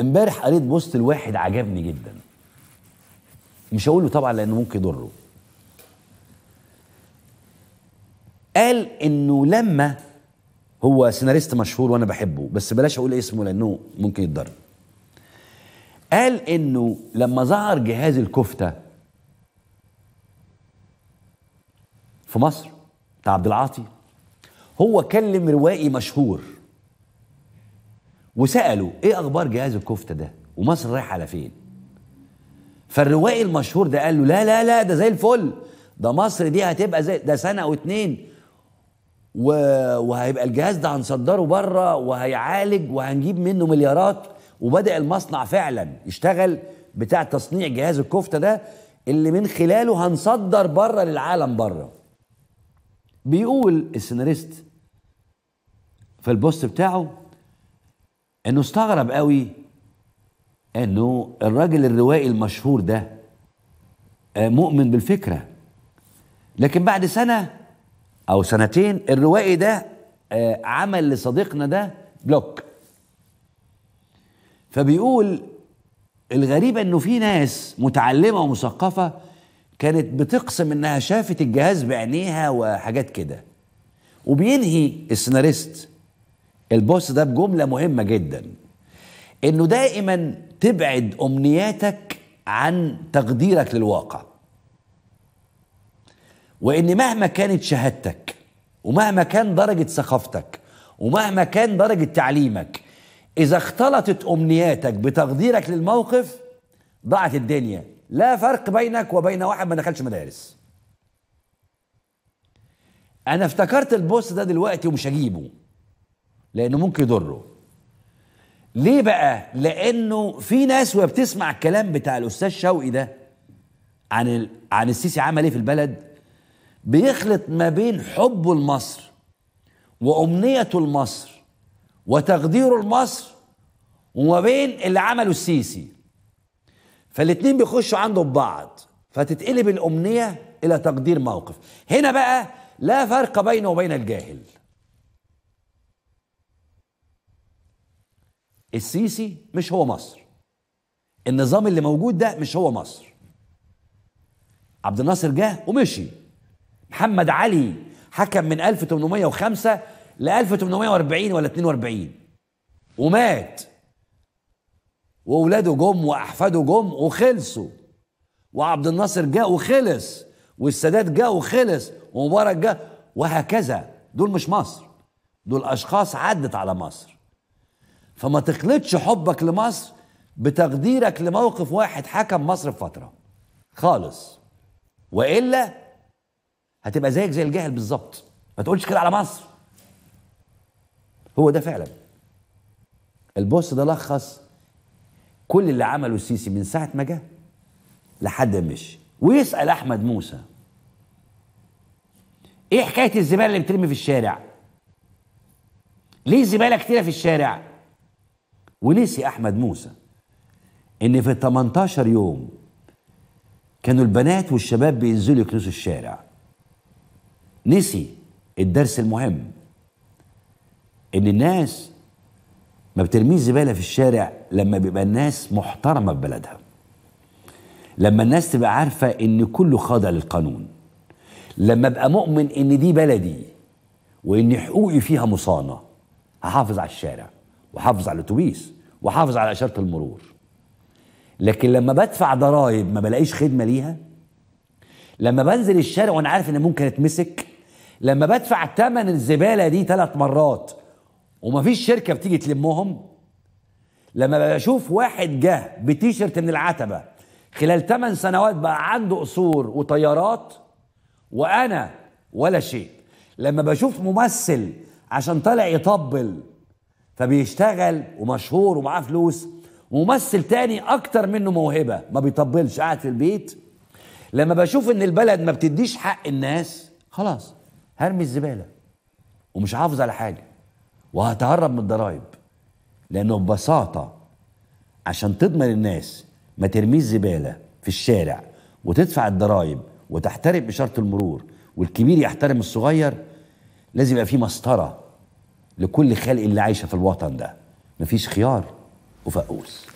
امبارح قريت بوست لواحد عجبني جدا مش هقوله طبعا لانه ممكن يضره قال انه لما هو سيناريست مشهور وانا بحبه بس بلاش اقول اسمه لانه ممكن يتضر قال انه لما ظهر جهاز الكفته في مصر بتاع عبد العاطي هو كلم روائي مشهور وسالوا ايه اخبار جهاز الكفته ده ومصر رايحه على فين فالروائي المشهور ده قال له لا لا لا ده زي الفل ده مصر دي هتبقى زي ده سنه او اتنين و... وهيبقى الجهاز ده هنصدره بره وهيعالج وهنجيب منه مليارات وبدا المصنع فعلا يشتغل بتاع تصنيع جهاز الكفته ده اللي من خلاله هنصدر بره للعالم بره بيقول السيناريست في البوست بتاعه انه استغرب قوي انه الراجل الروائي المشهور ده آه، مؤمن بالفكره لكن بعد سنه او سنتين الروائي ده آه، عمل لصديقنا ده بلوك فبيقول الغريبه انه في ناس متعلمه ومثقفه كانت بتقسم انها شافت الجهاز بعينيها وحاجات كده وبينهي السيناريست البوست ده بجمله مهمه جدا انه دائما تبعد امنياتك عن تقديرك للواقع وان مهما كانت شهادتك ومهما كان درجه ثقافتك ومهما كان درجه تعليمك اذا اختلطت امنياتك بتقديرك للموقف ضاعت الدنيا لا فرق بينك وبين واحد ما دخلش مدارس انا افتكرت البوست ده دلوقتي ومش هجيبه لانه ممكن يضره ليه بقى لانه في ناس وهي بتسمع الكلام بتاع الاستاذ شوقي ده عن ال... عن السيسي عمل ايه في البلد بيخلط ما بين حبه لمصر وامنيته لمصر وتقديره لمصر وما بين اللي عمله السيسي فالاتنين بيخشوا عنده ببعض فتتقلب الامنيه الى تقدير موقف هنا بقى لا فرق بينه وبين الجاهل السيسي مش هو مصر النظام اللي موجود ده مش هو مصر عبد الناصر جه ومشي محمد علي حكم من 1805 ل 1840 ولا 42 ومات واولاده جم واحفاده جم وخلصوا وعبد الناصر جاء وخلص والسادات جاء وخلص ومبارك جاء وهكذا دول مش مصر دول اشخاص عدت على مصر فما تخلطش حبك لمصر بتقديرك لموقف واحد حكم مصر في فتره خالص والا هتبقى زيك زي الجاهل بالظبط ما تقولش كده على مصر هو ده فعلا البوست ده لخص كل اللي عمله السيسي من ساعه ما جه لحد ما مشي ويسال احمد موسى ايه حكايه الزباله اللي بترمي في الشارع ليه زباله كتيره في الشارع ونسي أحمد موسى إن في ال 18 يوم كانوا البنات والشباب بينزلوا يكنسوا الشارع نسي الدرس المهم إن الناس ما بترميش زبالة في الشارع لما بيبقى الناس محترمة في بلدها لما الناس تبقى عارفة إن كله خاضع للقانون لما ابقى مؤمن إن دي بلدي وإن حقوقي فيها مصانة هحافظ على الشارع وحافظ على الأتوبيس وحافظ على إشارة المرور لكن لما بدفع ضرائب ما بلاقيش خدمة ليها لما بنزل الشارع وأنا عارف إن ممكن أتمسك لما بدفع ثمن الزبالة دي ثلاث مرات ومفيش شركة بتيجي تلمهم لما بشوف واحد جه بتيشرت من العتبة خلال ثمان سنوات بقى عنده قصور وطيارات وأنا ولا شيء لما بشوف ممثل عشان طالع يطبل فبيشتغل ومشهور ومعاه فلوس ممثل تاني اكتر منه موهبه ما بيطبلش قاعد في البيت لما بشوف ان البلد ما بتديش حق الناس خلاص هرمي الزباله ومش هحافظ على حاجه وهتهرب من الضرايب لانه ببساطه عشان تضمن الناس ما ترميش زباله في الشارع وتدفع الضرايب وتحترم اشاره المرور والكبير يحترم الصغير لازم يبقى في مسطره لكل خلق اللي عايشه في الوطن ده مفيش خيار وفقوس